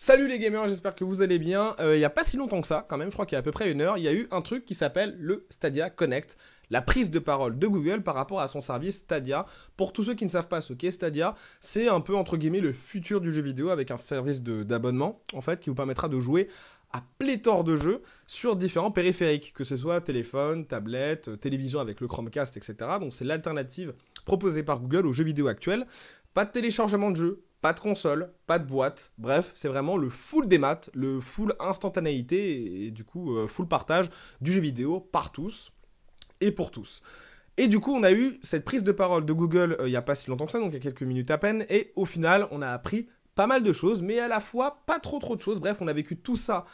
Salut les gamers, j'espère que vous allez bien. Euh, il n'y a pas si longtemps que ça, quand même, je crois qu'il y a à peu près une heure, il y a eu un truc qui s'appelle le Stadia Connect, la prise de parole de Google par rapport à son service Stadia. Pour tous ceux qui ne savent pas ce qu'est Stadia, c'est un peu entre guillemets le futur du jeu vidéo avec un service d'abonnement, en fait, qui vous permettra de jouer à pléthore de jeux sur différents périphériques, que ce soit téléphone, tablette, euh, télévision avec le Chromecast, etc. Donc c'est l'alternative proposée par Google aux jeux vidéo actuels. Pas de téléchargement de jeux, pas de console, pas de boîte, bref, c'est vraiment le full des maths, le full instantanéité et, du coup euh, full partage du jeu vidéo par tous et pour tous. Et du coup, on a eu cette prise de parole de Google euh, il n'y a pas si longtemps que ça, donc il y a quelques minutes à peine, et au final, on a appris pas mal de choses, mais à la fois pas trop trop de choses. Bref, on a vécu tout ça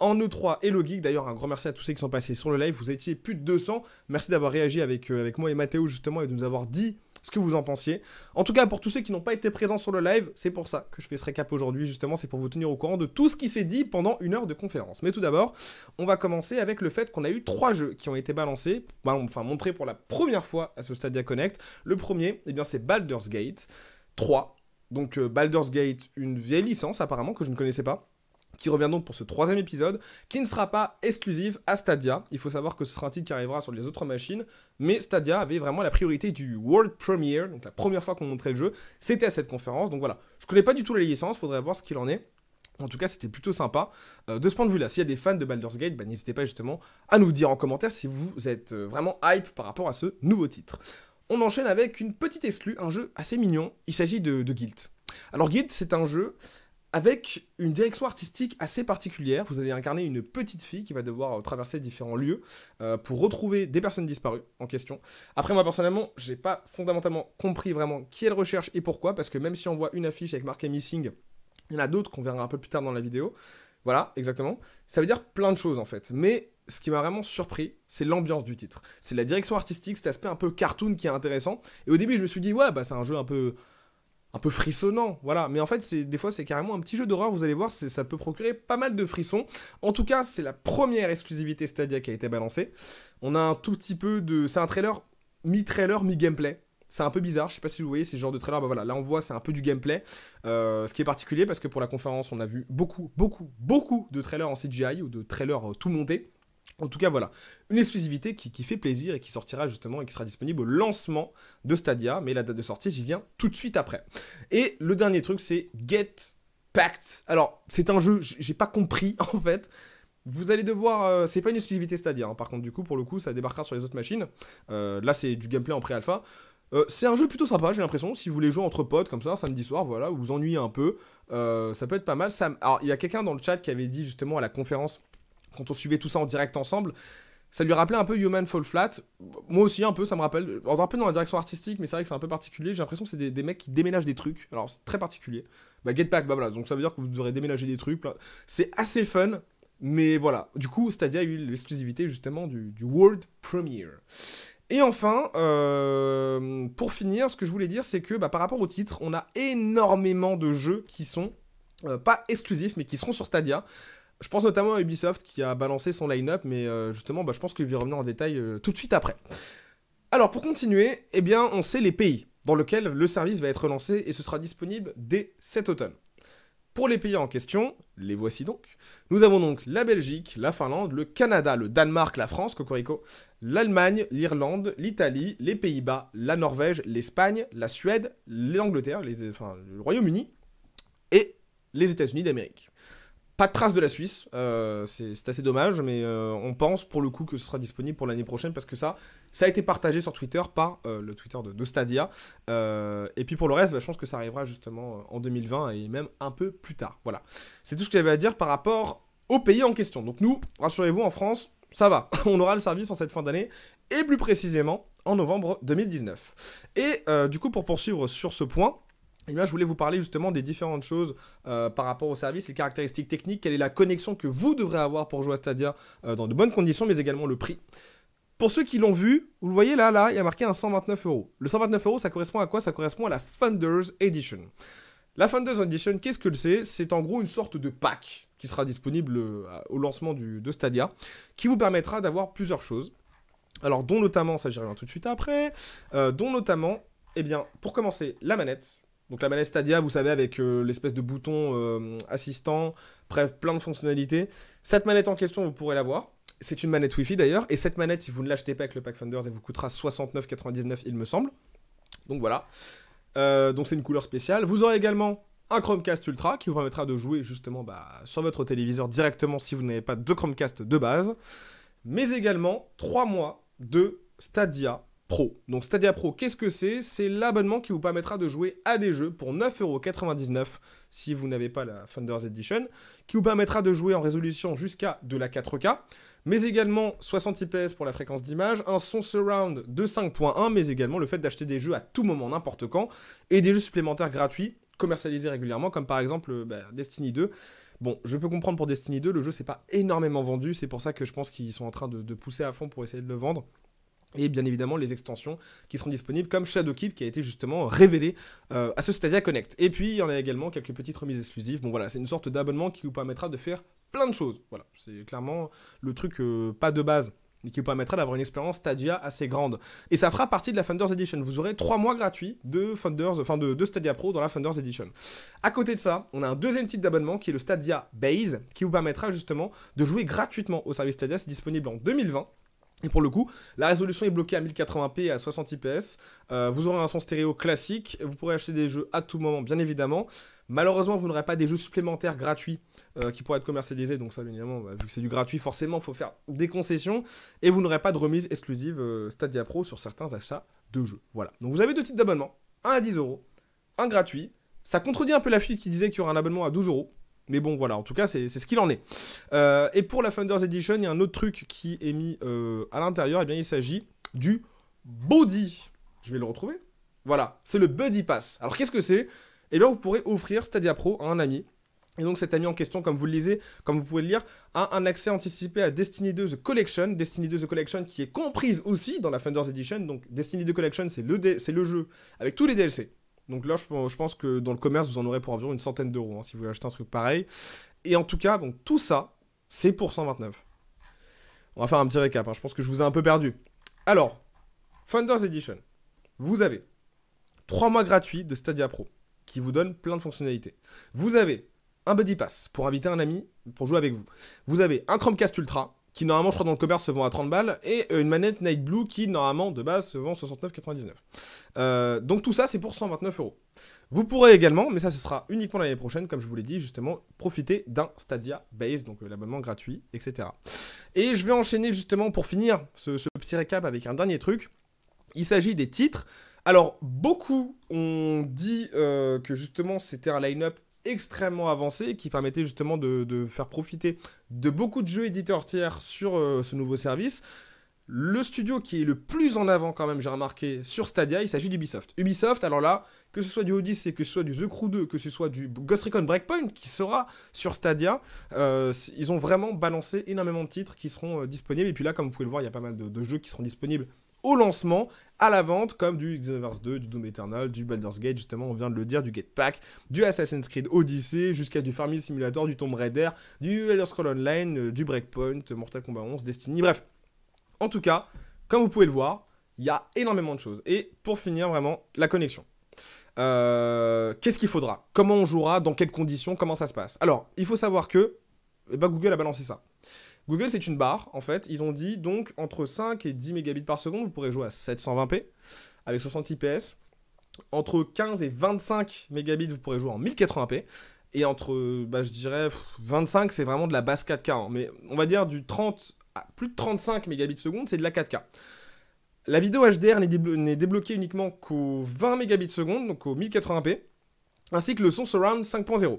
en E3 et logique D'ailleurs, un grand merci à tous ceux qui sont passés sur le live, vous étiez plus de 200. Merci d'avoir réagi avec, euh, avec moi et Mathéo justement et de nous avoir dit ce que vous en pensiez. En tout cas, pour tous ceux qui n'ont pas été présents sur le live, c'est pour ça que je fais ce récap aujourd'hui, justement, c'est pour vous tenir au courant de tout ce qui s'est dit pendant une heure de conférence. Mais tout d'abord, on va commencer avec le fait qu'on a eu trois jeux qui ont été balancés, bah, enfin montrés pour la première fois à ce Stadia Connect. Le premier, eh bien, c'est Baldur's Gate 3. Donc euh, Baldur's Gate, une vieille licence apparemment que je ne connaissais pas qui revient donc pour ce troisième épisode, qui ne sera pas exclusive à Stadia. Il faut savoir que ce sera un titre qui arrivera sur les autres machines, mais Stadia avait vraiment la priorité du World Premiere, donc la première fois qu'on montrait le jeu, c'était à cette conférence. Donc voilà, je connais pas du tout les licences, faudrait voir ce qu'il en est. En tout cas, c'était plutôt sympa. Euh, de ce point de vue-là, s'il y a des fans de Baldur's Gate, bah, n'hésitez pas justement à nous dire en commentaire si vous êtes euh, vraiment hype par rapport à ce nouveau titre. On enchaîne avec une petite exclue, un jeu assez mignon. Il s'agit de, de Guild. Alors Guild, c'est un jeu avec une direction artistique assez particulière. Vous allez incarner une petite fille qui va devoir euh, traverser différents lieux euh, pour retrouver des personnes disparues en question. Après, moi personnellement, j'ai pas fondamentalement compris vraiment qui elle recherche et pourquoi, parce que même si on voit une affiche avec marqué Missing, il y en a d'autres qu'on verra un peu plus tard dans la vidéo. Voilà, exactement. Ça veut dire plein de choses en fait. Mais ce qui m'a vraiment surpris, c'est l'ambiance du titre. C'est la direction artistique, cet aspect un peu cartoon qui est intéressant. Et au début, je me suis dit, ouais, bah c'est un jeu un peu un peu frissonnant, voilà. Mais en fait, c'est des fois, c'est carrément un petit jeu d'horreur. Vous allez voir, ça peut procurer pas mal de frissons. En tout cas, c'est la première exclusivité Stadia qui a été balancée. On a un tout petit peu de, c'est un trailer mi-trailer mi-gameplay. C'est un peu bizarre, je sais pas si vous voyez ces genre de trailer, bah voilà, là on voit c'est un peu du gameplay, euh, ce qui est particulier parce que pour la conférence on a vu beaucoup, beaucoup, beaucoup de trailers en CGI ou de trailers euh, tout montés. En tout cas, voilà, une exclusivité qui, fait plaisir et qui sortira justement et qui sera disponible au lancement de Stadia, mais la date de sortie, j'y viens tout de suite après. Et le dernier truc, c'est Get Packed. Alors, c'est un jeu, j'ai pas compris en fait. Vous allez devoir, euh, c'est pas une exclusivité Stadia, hein. par contre du coup, pour le coup, ça débarquera sur les autres machines. Euh, là, c'est du gameplay en pré-alpha. Euh, c'est un jeu plutôt sympa, j'ai l'impression. Si vous voulez jouer entre potes comme ça, samedi soir, voilà, vous vous ennuyez un peu, ça peut être pas mal. Alors, il y a quelqu'un dans le chat qui avait dit justement à la conférence quand on suivait tout ça en direct ensemble, ça lui rappelait un peu Human Fall Flat. Moi aussi, un peu, ça me rappelle. On un peu dans la direction artistique, mais c'est vrai que c'est un peu particulier. J'ai l'impression que c'est des, mecs qui déménagent des trucs. Alors, c'est très particulier. Bah, Get Back, bah voilà. Donc, ça veut dire que vous devrez déménager des trucs. C'est assez fun, mais voilà. Du coup, Stadia a eu l'exclusivité, justement, du, World Premiere. Et enfin, euh, pour finir, ce que je voulais dire, c'est que bah, par rapport au titre, on a énormément de jeux qui sont euh, pas exclusifs, mais qui seront sur Stadia. Je pense notamment à Ubisoft qui a balancé son line-up, mais euh, justement, bah, je pense que je vais revenir en détail euh, tout de suite après. Alors, pour continuer, eh bien, on sait les pays dans lesquels le service va être lancé et ce sera disponible dès cet automne. Pour les pays en question, les voici donc. Nous avons donc la Belgique, la Finlande, le Canada, le Danemark, la France, Cocorico, l'Allemagne, l'Irlande, l'Italie, les Pays-Bas, la Norvège, l'Espagne, la Suède, l'Angleterre, le Royaume-Uni et les États-Unis d'Amérique trace de la Suisse, euh, c'est assez dommage, mais euh, on pense pour le coup que ce sera disponible pour l'année prochaine parce que ça, ça a été partagé sur Twitter par euh, le Twitter de, Stadia. et puis pour le reste, bah, je pense que ça arrivera justement en 2020 et même un peu plus tard. Voilà. C'est tout ce que j'avais à dire par rapport au pays en question. Donc nous, rassurez-vous, en France, ça va. on aura le service en cette fin d'année et plus précisément en novembre 2019. Et du coup, pour poursuivre sur ce point, et bien, je voulais vous parler justement des différentes choses euh, par rapport au service, les caractéristiques techniques, quelle est la connexion que vous devrez avoir pour jouer à Stadia euh, dans de bonnes conditions, mais également le prix. Pour ceux qui l'ont vu, vous le voyez là, là, il y a marqué un 129 euros. Le 129 euros, ça correspond à quoi Ça correspond à la Founders Edition. La Founders Edition, qu'est-ce que c'est C'est en gros une sorte de pack qui sera disponible euh, au lancement du, de Stadia, qui vous permettra d'avoir plusieurs choses. Alors, dont notamment, ça j'y reviens tout de suite après, dont notamment, eh bien, pour commencer, la manette, donc la manette Stadia, vous savez, avec euh, l'espèce de bouton euh, assistant, plein de fonctionnalités. Cette manette en question, vous pourrez l'avoir. C'est une manette Wi-Fi d'ailleurs. Et cette manette, si vous ne l'achetez pas avec le pack Founders, elle vous coûtera 69,99 il me semble. Donc voilà. Euh, donc c'est une couleur spéciale. Vous aurez également un Chromecast Ultra qui vous permettra de jouer justement bah, sur votre téléviseur directement si vous n'avez pas de Chromecast de base. Mais également 3 mois de Stadia donc Stadia Pro, qu'est-ce que c'est C'est l'abonnement qui vous permettra de jouer à des jeux pour 9,99€ si vous n'avez pas la Founders Edition, qui vous permettra de jouer en résolution jusqu'à de la 4K, mais également 60 IPS pour la fréquence d'image, un son surround de 5.1, mais également le fait d'acheter des jeux à tout moment, n'importe quand, et des jeux supplémentaires gratuits commercialisés régulièrement, comme par exemple euh, bah, Destiny 2. Bon, je peux comprendre pour Destiny 2, le jeu c'est pas énormément vendu, c'est pour ça que je pense qu'ils sont en train de pousser à fond pour essayer de le vendre et bien évidemment les extensions qui seront disponibles comme Shadowkeep qui a été justement révélé euh, à ce Stadia Connect. Et puis il y en a également quelques petites remises exclusives. Bon voilà, c'est une sorte d'abonnement qui vous permettra de faire plein de choses. Voilà, c'est clairement le truc euh, pas de base mais qui vous permettra d'avoir une expérience Stadia assez grande. Et ça fera partie de la Founders Edition. Vous aurez trois mois gratuits de, Founders, enfin de, Stadia Pro dans la Founders Edition. À côté de ça, on a un deuxième type d'abonnement qui est le Stadia Base, qui vous permettra justement de jouer gratuitement au service Stadia. C'est disponible en 2020. Et pour le coup, la résolution est bloquée à 1080p et à 60 IPS. Euh, vous aurez un son stéréo classique. Vous pourrez acheter des jeux à tout moment, bien évidemment. Malheureusement, vous n'aurez pas des jeux supplémentaires gratuits euh, qui pourraient être commercialisés. Donc ça, évidemment, bah, vu que c'est du gratuit, forcément, il faut faire des concessions. Et vous n'aurez pas de remise exclusive euh, Stadia Pro sur certains achats de jeux. Voilà. Donc vous avez deux types d'abonnement Un à 10 euros, un gratuit. Ça contredit un peu la fuite qui disait qu'il y aura un abonnement à 12 euros. Mais bon, voilà, en tout cas, c'est ce qu'il en est. Euh, et pour la Founders Edition, il y a un autre truc qui est mis euh, à l'intérieur. Et eh bien, il s'agit du Body. Je vais le retrouver. Voilà, c'est le Buddy Pass. Alors, qu'est-ce que c'est Eh bien, vous pourrez offrir Stadia Pro à un ami. Et donc cet ami en question, comme vous le lisez, comme vous pouvez le lire, a un accès anticipé à Destiny 2 The Collection, Destiny 2 The Collection qui est comprise aussi dans la Founders Edition. Donc Destiny 2 Collection, c'est le, le, jeu avec tous les DLC. Donc là, je, pense que dans le commerce, vous en aurez pour environ une centaine d'euros hein, si vous voulez acheter un truc pareil. Et en tout cas, donc, tout ça, c'est pour 129. On va faire un petit récap, hein, je pense que je vous ai un peu perdu. Alors, Founders Edition, vous avez 3 mois gratuits de Stadia Pro, qui vous donne plein de fonctionnalités. Vous avez un Buddy Pass pour inviter un ami pour jouer avec vous. Vous avez un Chromecast Ultra, qui normalement, je crois, dans le commerce se vend à 30 balles, et euh, une manette Night Blue qui, normalement, de base, se vend 69,99. Euh, donc tout ça, c'est pour 129 euros. Vous pourrez également, mais ça, ce sera uniquement l'année prochaine, comme je vous l'ai dit, justement, profiter d'un Stadia Base, donc euh, l'abonnement gratuit, etc. Et je vais enchaîner, justement, pour finir ce, petit récap avec un dernier truc. Il s'agit des titres. Alors, beaucoup ont dit euh, que justement c'était un line-up extrêmement avancé qui permettait justement de, faire profiter de beaucoup de jeux éditeurs tiers sur euh, ce nouveau service. Le studio qui est le plus en avant quand même, j'ai remarqué, sur Stadia, il s'agit d'Ubisoft. Ubisoft, alors là, que ce soit du Odyssey, que ce soit du The Crew 2, que ce soit du Ghost Recon Breakpoint qui sera sur Stadia, euh, ils ont vraiment balancé énormément de titres qui seront euh, disponibles. Et puis là, comme vous pouvez le voir, il y a pas mal de jeux qui seront disponibles au lancement, à la vente, comme du Xenoverse 2, du Doom Eternal, du Baldur's Gate, justement, on vient de le dire, du Get Pack, du Assassin's Creed Odyssey, jusqu'à du Farming Simulator, du Tomb Raider, du Elder Scroll Online, euh, du Breakpoint, Mortal Kombat 11, Destiny, bref. En tout cas, comme vous pouvez le voir, il y a énormément de choses. Et pour finir, vraiment, la connexion. Euh, qu'est-ce qu'il faudra Comment on jouera Dans quelles conditions Comment ça se passe Alors, il faut savoir que eh ben, Google a balancé ça. Google, c'est une barre, en fait. Ils ont dit, donc, entre 5 et 10 mégabits par seconde, vous pourrez jouer à 720p, avec 60 IPS. Entre 15 et 25 mégabits, vous pourrez jouer en 1080p. Et entre, bah, je dirais, 25, c'est vraiment de la basse 4K. Hein. Mais on va dire du 30 plus de 35 mégabits seconde, c'est de la 4K. La vidéo HDR n'est débloquée uniquement qu'aux 20 mégabits seconde, donc au 1080p ainsi que le son surround 5.0.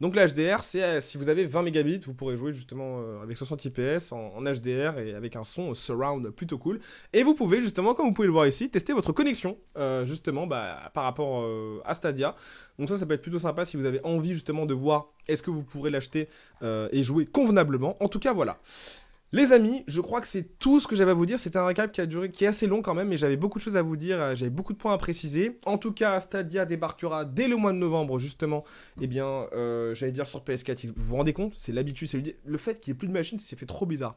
Donc l'HDR, euh, si vous avez 20 mégabits, vous pourrez jouer justement euh, avec 60 IPS en, HDR et avec un son surround plutôt cool. Et vous pouvez justement, comme vous pouvez le voir ici, tester votre connexion euh, justement bah, par rapport à Stadia. Donc ça, ça peut être plutôt sympa si vous avez envie justement de voir est-ce que vous pourrez l'acheter et jouer convenablement. En tout cas, voilà. Les amis, je crois que c'est tout ce que j'avais à vous dire. C'était un récap qui a duré, qui est assez long quand même, mais j'avais beaucoup de choses à vous dire, euh, j'avais beaucoup de points à préciser. En tout cas, Stadia débarquera dès le mois de novembre, justement. Eh bien, euh, j'allais dire sur PS4. Vous vous rendez compte C'est l'habitude, c'est le fait qu'il n'y ait plus de machines, c'est fait trop bizarre.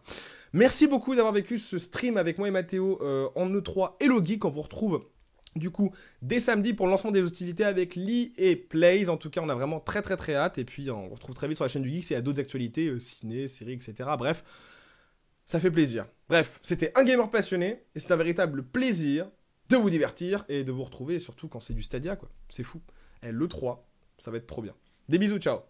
Merci beaucoup d'avoir vécu ce stream avec moi et Mathéo euh, en E3 et Logi. On vous retrouve du coup, dès samedi pour le lancement des hostilités avec Lee et Plays. En tout cas, on a vraiment très très très hâte. Et puis, on retrouve très vite sur la chaîne du Geek, y à d'autres actualités, ciné, séries, etc. Bref, ça fait plaisir. Bref, c'était un gamer passionné, et c'est un véritable plaisir de vous divertir et de vous retrouver, surtout quand c'est du Stadia, quoi. C'est fou. Et eh, le 3, ça va être trop bien. Des bisous, ciao